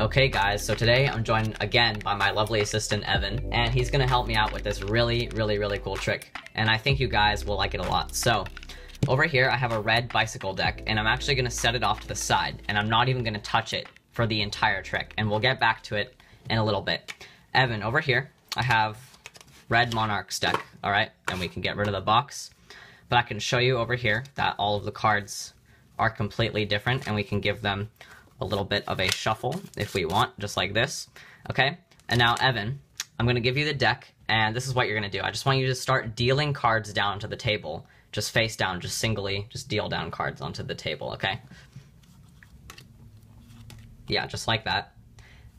Okay guys, so today I'm joined again by my lovely assistant Evan, and he's gonna help me out with this really, really, really cool trick. And I think you guys will like it a lot. So, over here I have a red bicycle deck, and I'm actually gonna set it off to the side, and I'm not even gonna touch it for the entire trick, and we'll get back to it in a little bit. Evan, over here I have red Monarchs deck, all right? And we can get rid of the box. But I can show you over here that all of the cards are completely different and we can give them a little bit of a shuffle if we want, just like this, okay? And now, Evan, I'm gonna give you the deck and this is what you're gonna do. I just want you to start dealing cards down to the table, just face down, just singly, just deal down cards onto the table, okay? Yeah, just like that.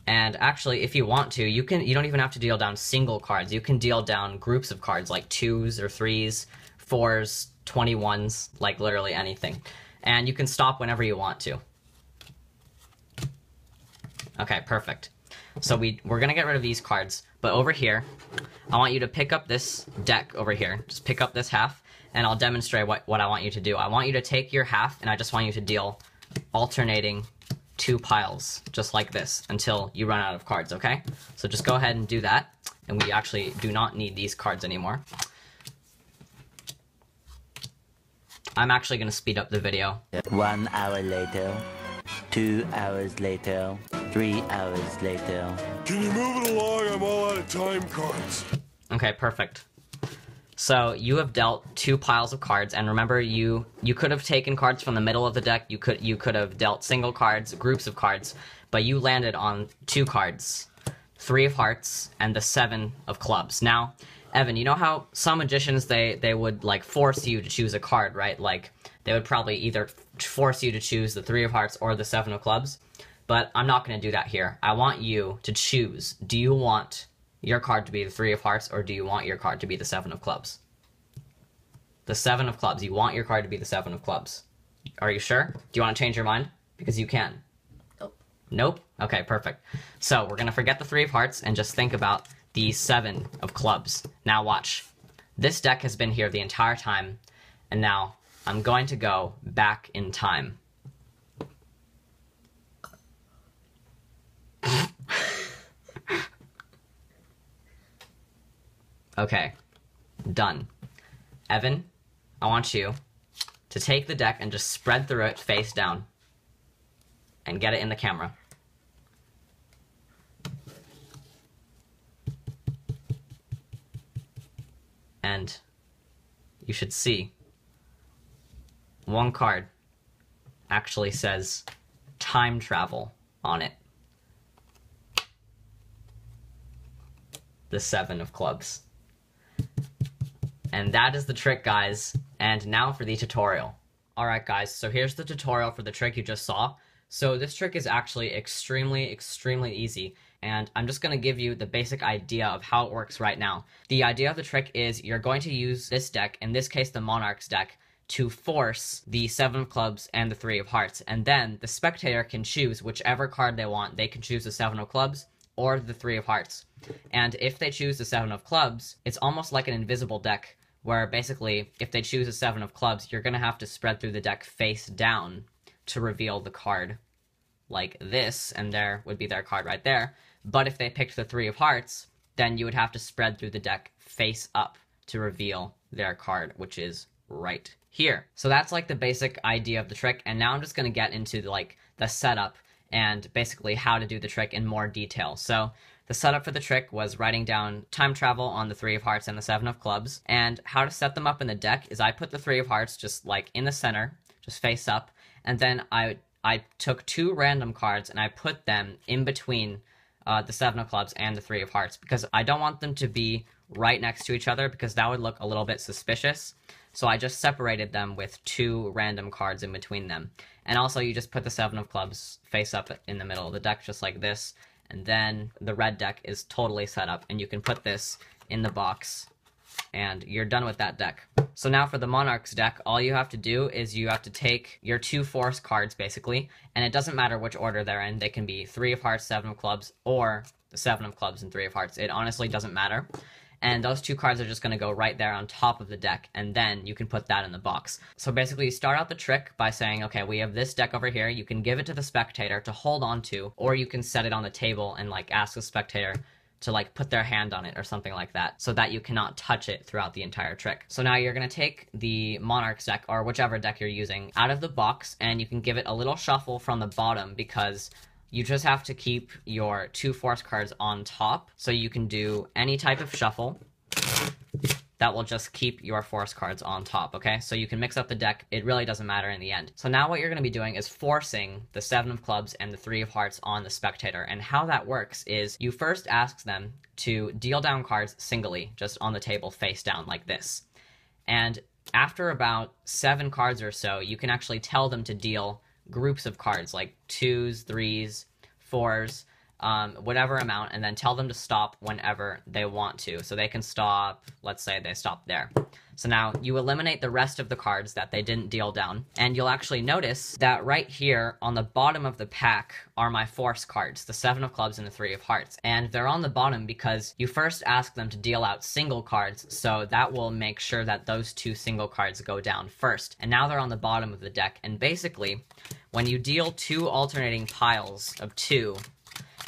And actually, if you want to, you can. You don't even have to deal down single cards. You can deal down groups of cards, like twos or threes, fours, twenty ones, like literally anything. And you can stop whenever you want to. Okay, perfect. So we we're gonna get rid of these cards, but over here, I want you to pick up this deck over here. Just pick up this half, and I'll demonstrate what what I want you to do. I want you to take your half, and I just want you to deal alternating two piles, just like this, until you run out of cards, okay? So just go ahead and do that, and we actually do not need these cards anymore. I'm actually going to speed up the video. One hour later, two hours later, three hours later. Can you move it along? I'm all out of time cards. Okay, perfect. So you have dealt two piles of cards, and remember, you you could have taken cards from the middle of the deck. You could you could have dealt single cards, groups of cards, but you landed on two cards, three of hearts and the seven of clubs. Now, Evan, you know how some magicians they they would like force you to choose a card, right? Like they would probably either force you to choose the three of hearts or the seven of clubs. But I'm not going to do that here. I want you to choose. Do you want your card to be the three of hearts or do you want your card to be the seven of clubs? The seven of clubs. You want your card to be the seven of clubs. Are you sure? Do you want to change your mind? Because you can. Nope. Nope? Okay, perfect. So we're going to forget the three of hearts and just think about the seven of clubs. Now watch. This deck has been here the entire time, and now I'm going to go back in time. Okay, done. Evan, I want you to take the deck and just spread through it face down and get it in the camera. And you should see one card actually says time travel on it. The seven of clubs. And that is the trick, guys. And now for the tutorial. Alright guys, so here's the tutorial for the trick you just saw. So this trick is actually extremely, extremely easy, and I'm just going to give you the basic idea of how it works right now. The idea of the trick is you're going to use this deck, in this case the Monarch's deck, to force the Seven of Clubs and the Three of Hearts, and then the spectator can choose whichever card they want. They can choose the Seven of Clubs or the Three of Hearts. And if they choose the Seven of Clubs, it's almost like an invisible deck where basically if they choose a seven of clubs, you're going to have to spread through the deck face down to reveal the card like this, and there would be their card right there. But if they picked the three of hearts, then you would have to spread through the deck face up to reveal their card, which is right here. So that's like the basic idea of the trick. And now I'm just going to get into the, like the setup and basically how to do the trick in more detail. So the setup for the trick was writing down time travel on the Three of Hearts and the Seven of Clubs. And how to set them up in the deck is I put the Three of Hearts just like in the center, just face up, and then I I took two random cards and I put them in between uh, the seven of clubs and the three of hearts because I don't want them to be right next to each other because that would look a little bit suspicious. So I just separated them with two random cards in between them. And also you just put the seven of clubs face up in the middle of the deck just like this. And then the red deck is totally set up and you can put this in the box and you're done with that deck. So now for the Monarch's deck, all you have to do is you have to take your two Force cards, basically, and it doesn't matter which order they're in. They can be 3 of Hearts, 7 of Clubs, or the 7 of Clubs and 3 of Hearts. It honestly doesn't matter. And those two cards are just going to go right there on top of the deck, and then you can put that in the box. So basically, you start out the trick by saying, okay, we have this deck over here. You can give it to the spectator to hold on to, or you can set it on the table and, like, ask the spectator, to like put their hand on it or something like that so that you cannot touch it throughout the entire trick. So now you're going to take the Monarch's deck or whichever deck you're using out of the box and you can give it a little shuffle from the bottom because you just have to keep your two force cards on top so you can do any type of shuffle that will just keep your force cards on top, okay? So you can mix up the deck. It really doesn't matter in the end. So now what you're going to be doing is forcing the seven of clubs and the three of hearts on the spectator. And how that works is you first ask them to deal down cards singly, just on the table face down like this. And after about seven cards or so, you can actually tell them to deal groups of cards like twos, threes, fours, um, whatever amount and then tell them to stop whenever they want to. So they can stop, let's say they stop there. So now you eliminate the rest of the cards that they didn't deal down and you'll actually notice that right here on the bottom of the pack are my force cards, the seven of clubs and the three of hearts. And they're on the bottom because you first ask them to deal out single cards so that will make sure that those two single cards go down first. And now they're on the bottom of the deck and basically when you deal two alternating piles of two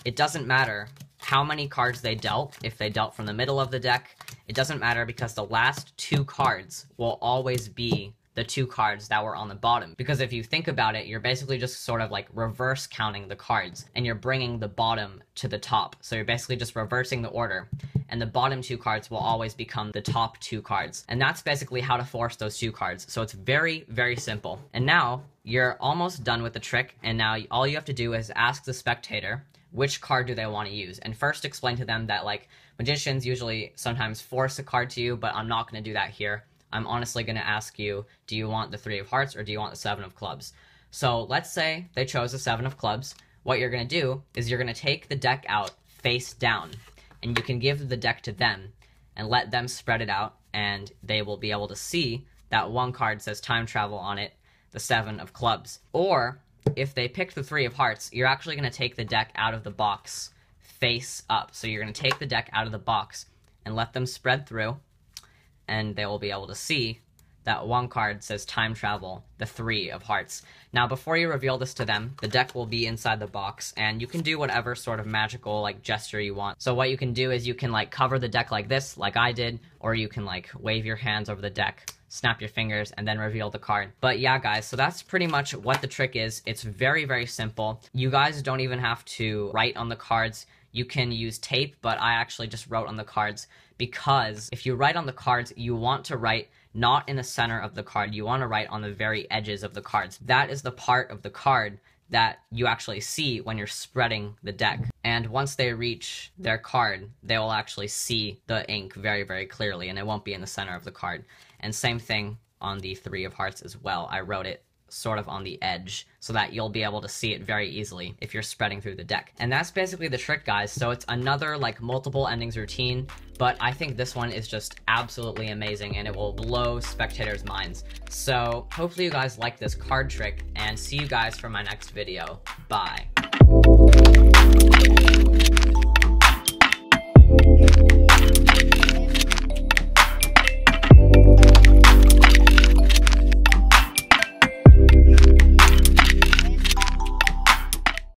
it doesn't matter how many cards they dealt, if they dealt from the middle of the deck. It doesn't matter because the last two cards will always be the two cards that were on the bottom. Because if you think about it, you're basically just sort of like reverse counting the cards and you're bringing the bottom to the top. So you're basically just reversing the order and the bottom two cards will always become the top two cards. And that's basically how to force those two cards. So it's very, very simple. And now you're almost done with the trick and now all you have to do is ask the spectator which card do they want to use and first explain to them that like magicians usually sometimes force a card to you but i'm not going to do that here i'm honestly going to ask you do you want the three of hearts or do you want the seven of clubs so let's say they chose the seven of clubs what you're going to do is you're going to take the deck out face down and you can give the deck to them and let them spread it out and they will be able to see that one card says time travel on it the seven of clubs or if they pick the three of hearts, you're actually going to take the deck out of the box face up. So you're going to take the deck out of the box and let them spread through, and they will be able to see that one card says time travel, the three of hearts. Now, before you reveal this to them, the deck will be inside the box, and you can do whatever sort of magical, like, gesture you want. So what you can do is you can, like, cover the deck like this, like I did, or you can, like, wave your hands over the deck, snap your fingers, and then reveal the card. But yeah, guys, so that's pretty much what the trick is. It's very, very simple. You guys don't even have to write on the cards. You can use tape, but I actually just wrote on the cards because if you write on the cards, you want to write not in the center of the card. You want to write on the very edges of the cards. That is the part of the card that you actually see when you're spreading the deck. And once they reach their card, they will actually see the ink very, very clearly, and it won't be in the center of the card. And same thing on the Three of Hearts as well. I wrote it sort of on the edge so that you'll be able to see it very easily if you're spreading through the deck. And that's basically the trick, guys. So it's another like multiple endings routine, but I think this one is just absolutely amazing and it will blow spectators' minds. So hopefully you guys like this card trick and see you guys for my next video. Bye.